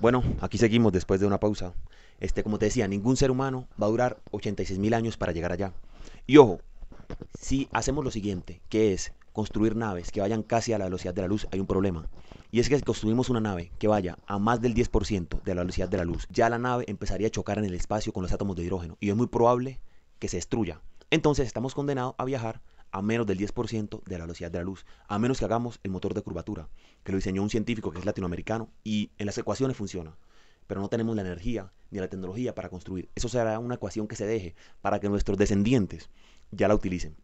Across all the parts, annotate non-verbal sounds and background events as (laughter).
Bueno, aquí seguimos después de una pausa. Este, como te decía, ningún ser humano va a durar 86 mil años para llegar allá. Y ojo, si hacemos lo siguiente, que es construir naves que vayan casi a la velocidad de la luz, hay un problema. Y es que si construimos una nave que vaya a más del 10% de la velocidad de la luz, ya la nave empezaría a chocar en el espacio con los átomos de hidrógeno y es muy probable que se destruya. Entonces estamos condenados a viajar a menos del 10% de la velocidad de la luz, a menos que hagamos el motor de curvatura, que lo diseñó un científico que es latinoamericano y en las ecuaciones funciona. Pero no tenemos la energía ni la tecnología para construir. Eso será una ecuación que se deje para que nuestros descendientes ya la utilicen.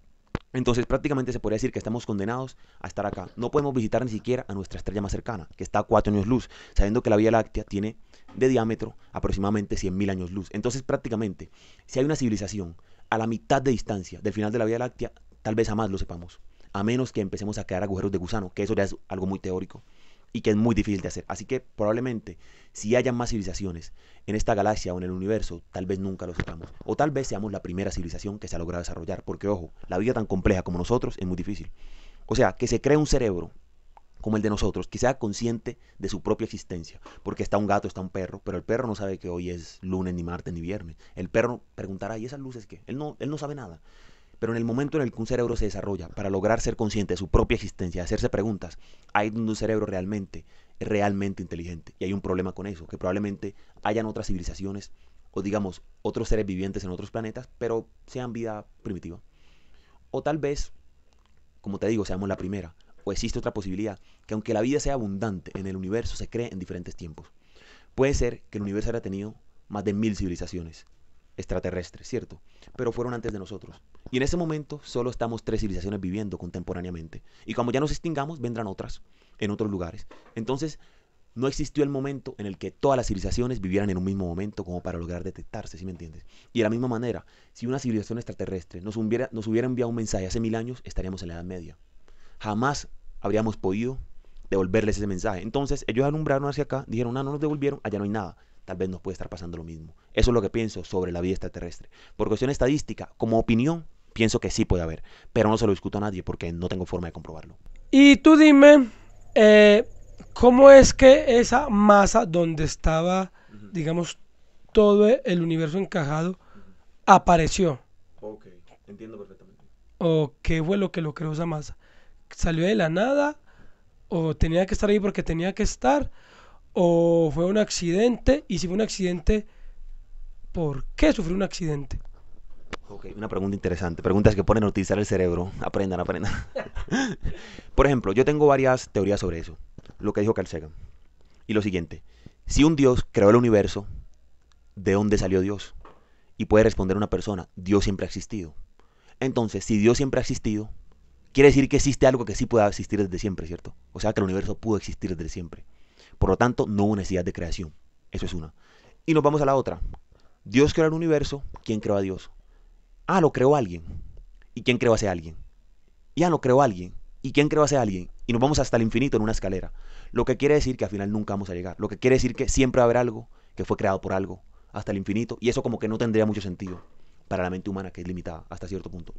Entonces prácticamente se podría decir que estamos condenados a estar acá. No podemos visitar ni siquiera a nuestra estrella más cercana, que está a 4 años luz, sabiendo que la Vía Láctea tiene de diámetro aproximadamente 100.000 años luz. Entonces prácticamente, si hay una civilización a la mitad de distancia del final de la Vía Láctea, Tal vez jamás lo sepamos, a menos que empecemos a crear agujeros de gusano, que eso ya es algo muy teórico y que es muy difícil de hacer. Así que probablemente si hayan más civilizaciones en esta galaxia o en el universo, tal vez nunca lo sepamos. O tal vez seamos la primera civilización que se ha logrado desarrollar, porque ojo, la vida tan compleja como nosotros es muy difícil. O sea, que se cree un cerebro como el de nosotros, que sea consciente de su propia existencia, porque está un gato, está un perro, pero el perro no sabe que hoy es lunes, ni martes, ni viernes. El perro preguntará, ¿y esas luces qué? Él no, él no sabe nada. Pero en el momento en el que un cerebro se desarrolla para lograr ser consciente de su propia existencia, hacerse preguntas, hay un cerebro realmente realmente inteligente. Y hay un problema con eso, que probablemente hayan otras civilizaciones o digamos otros seres vivientes en otros planetas, pero sean vida primitiva. O tal vez, como te digo, seamos la primera. O existe otra posibilidad, que aunque la vida sea abundante en el universo, se cree en diferentes tiempos. Puede ser que el universo haya tenido más de mil civilizaciones extraterrestre ¿cierto? Pero fueron antes de nosotros. Y en ese momento solo estamos tres civilizaciones viviendo contemporáneamente. Y como ya nos extingamos, vendrán otras en otros lugares. Entonces, no existió el momento en el que todas las civilizaciones vivieran en un mismo momento como para lograr detectarse, ¿sí me entiendes? Y de la misma manera, si una civilización extraterrestre nos hubiera, nos hubiera enviado un mensaje hace mil años, estaríamos en la Edad Media. Jamás habríamos podido devolverles ese mensaje. Entonces, ellos alumbraron hacia acá, dijeron, ah, no nos devolvieron, allá no hay nada tal vez nos puede estar pasando lo mismo. Eso es lo que pienso sobre la vida extraterrestre. Por cuestión estadística, como opinión, pienso que sí puede haber, pero no se lo discuto a nadie porque no tengo forma de comprobarlo. Y tú dime, eh, ¿cómo es que esa masa donde estaba, digamos, todo el universo encajado, apareció? Ok, entiendo perfectamente. ¿O qué fue lo que lo creó esa masa? ¿Salió de la nada? ¿O tenía que estar ahí porque tenía que estar? o fue un accidente? Y si fue un accidente, ¿por qué sufrió un accidente? Ok, una pregunta interesante. Preguntas que ponen a utilizar el cerebro. Aprendan, aprendan. (laughs) Por ejemplo, yo tengo varias teorías sobre eso. Lo que dijo Carl Sagan. Y lo siguiente. Si un Dios creó el universo, ¿de dónde salió Dios? Y puede responder una persona, Dios siempre ha existido. Entonces, si Dios siempre ha existido, quiere decir que existe algo que sí pueda existir desde siempre, ¿cierto? O sea, que el universo pudo existir desde siempre. Por lo tanto, no hubo necesidad de creación. Eso es una. Y nos vamos a la otra. Dios creó el universo. ¿Quién creó a Dios? Ah, lo creó alguien. ¿Y quién creó a ese alguien? Ya ah, lo creó alguien. ¿Y quién creó a ese alguien? Y nos vamos hasta el infinito en una escalera. Lo que quiere decir que al final nunca vamos a llegar. Lo que quiere decir que siempre va a haber algo que fue creado por algo hasta el infinito. Y eso como que no tendría mucho sentido para la mente humana que es limitada hasta cierto punto.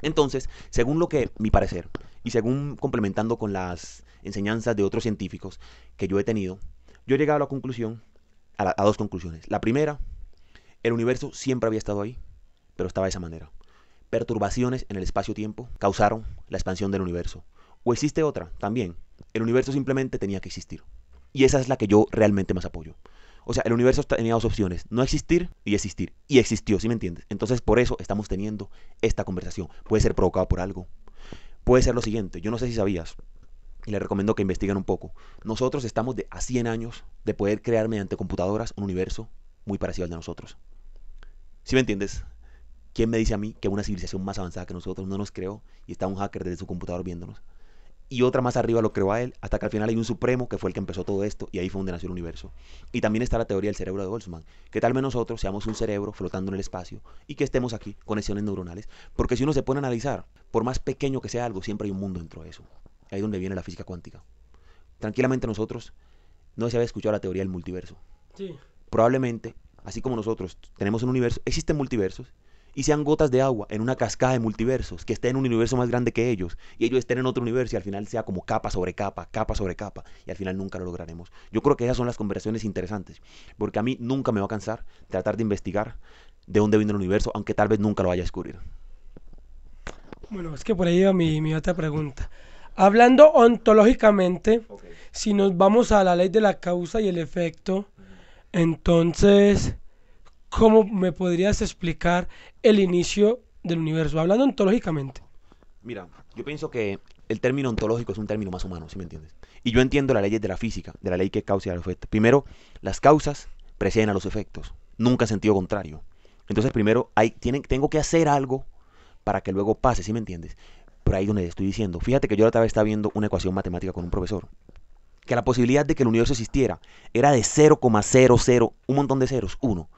Entonces, según lo que mi parecer, y según complementando con las enseñanzas de otros científicos que yo he tenido, yo he llegado a la conclusión, a, dos conclusiones. La primera, el universo siempre había estado ahí, pero estaba de esa manera. Perturbaciones en el espacio-tiempo causaron la expansión del universo. O existe otra, también. El universo simplemente tenía que existir. Y esa es la que yo realmente más apoyo. O sea, el universo tenía dos opciones, no existir y existir. Y existió, ¿sí me entiendes? Entonces por eso estamos teniendo esta conversación. Puede ser provocado por algo. Puede ser lo siguiente, yo no sé si sabías, y le recomiendo que investiguen un poco. Nosotros estamos de, a 100 años de poder crear mediante computadoras un universo muy parecido al de nosotros. ¿Sí me entiendes? ¿Quién me dice a mí que una civilización más avanzada que nosotros no nos creó y está un hacker desde su computador viéndonos? Y otra más arriba lo creó a él, hasta que al final hay un supremo que fue el que empezó todo esto y ahí fue donde nació el universo. Y también está la teoría del cerebro de Boltzmann, que tal vez nosotros seamos un cerebro flotando en el espacio y que estemos aquí, conexiones neuronales, porque si uno se pone a analizar, por más pequeño que sea algo, siempre hay un mundo dentro de eso ahí es donde viene la física cuántica. Tranquilamente nosotros no se había escuchado la teoría del multiverso. Probablemente, así como nosotros tenemos un universo, existen multiversos y sean gotas de agua en una cascada de multiversos que estén en un universo más grande que ellos y ellos estén en otro universo y al final sea como capa sobre capa, capa sobre capa y al final nunca lo lograremos. Yo creo que esas son las conversaciones interesantes porque a mí nunca me va a cansar tratar de investigar de dónde viene el universo, aunque tal vez nunca lo vaya a descubrir. Bueno, es que por ahí va mi otra pregunta. Hablando ontológicamente, si nos vamos a la ley de la causa y el efecto, entonces, ¿cómo me podrías explicar el inicio del universo? Hablando ontológicamente. Mira, yo pienso que el término ontológico es un término más humano, ¿sí me entiendes? Y yo entiendo las leyes de la física, de la ley que causa y el efecto. Primero, las causas preceden a los efectos, nunca sentido contrario. Entonces, primero, hay, tengo que hacer algo para que luego pase, ¿sí me entiendes? Pero ahí donde estoy diciendo. Fíjate que yo la otra vez estaba viendo una ecuación matemática con un profesor. Que la posibilidad de que el universo existiera era de 0,00, un montón de ceros, uno.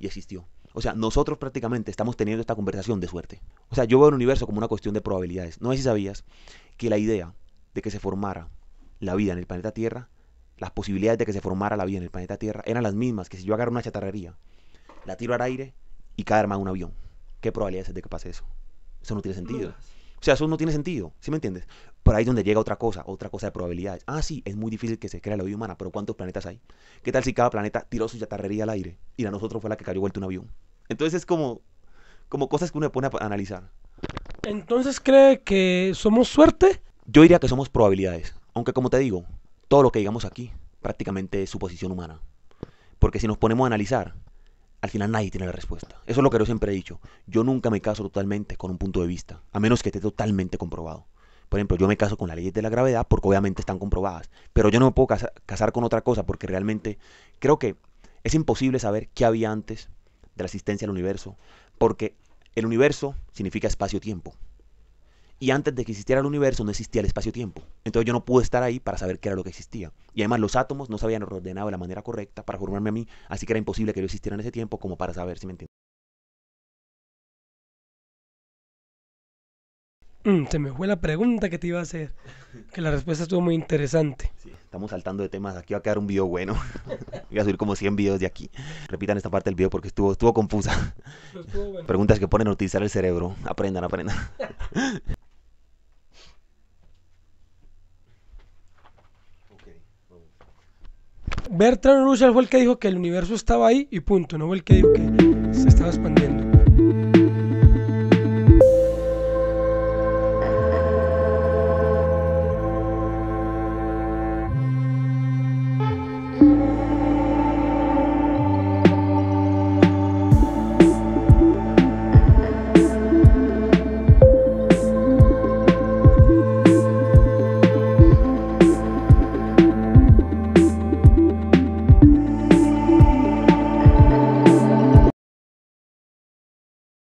Y existió. O sea, nosotros prácticamente estamos teniendo esta conversación de suerte. O sea, yo veo el universo como una cuestión de probabilidades. No sé si sabías que la idea de que se formara la vida en el planeta Tierra, las posibilidades de que se formara la vida en el planeta Tierra eran las mismas que si yo agarro una chatarrería, la tiro al aire y cae en un avión. ¿Qué probabilidades es de que pase eso? Eso no tiene sentido. O sea, eso no tiene sentido, ¿sí me entiendes? Por ahí es donde llega otra cosa, otra cosa de probabilidades. Ah, sí, es muy difícil que se crea la vida humana, pero ¿cuántos planetas hay? ¿Qué tal si cada planeta tiró su chatarrería al aire y la nosotros fue la que cayó vuelta un avión? Entonces es como, como cosas que uno pone a analizar. Entonces cree que somos suerte. Yo diría que somos probabilidades, aunque como te digo, todo lo que digamos aquí prácticamente es suposición humana. Porque si nos ponemos a analizar, al final nadie tiene la respuesta. Eso es lo que yo siempre he dicho. Yo nunca me caso totalmente con un punto de vista, a menos que esté totalmente comprobado. Por ejemplo, yo me caso con las leyes de la gravedad porque obviamente están comprobadas, pero yo no me puedo casar, con otra cosa porque realmente creo que es imposible saber qué había antes de la existencia del universo, porque el universo significa espacio-tiempo. Y antes de que existiera el universo no existía el espacio-tiempo. Entonces yo no pude estar ahí para saber qué era lo que existía. Y además los átomos no se habían ordenado de la manera correcta para formarme a mí, así que era imposible que yo existiera en ese tiempo como para saber si me entiendes. Mm, se me fue la pregunta que te iba a hacer, (laughs) que la respuesta estuvo muy interesante. Sí, estamos saltando de temas, aquí va a quedar un video bueno. (laughs) Voy a subir como 100 videos de aquí. Repitan esta parte del video porque estuvo, estuvo confusa. Preguntas que ponen a utilizar el cerebro. Aprendan, aprendan. (laughs) Bertrand Russell fue el que dijo que el universo estaba ahí y punto, no fue el que dijo que se estaba expandiendo.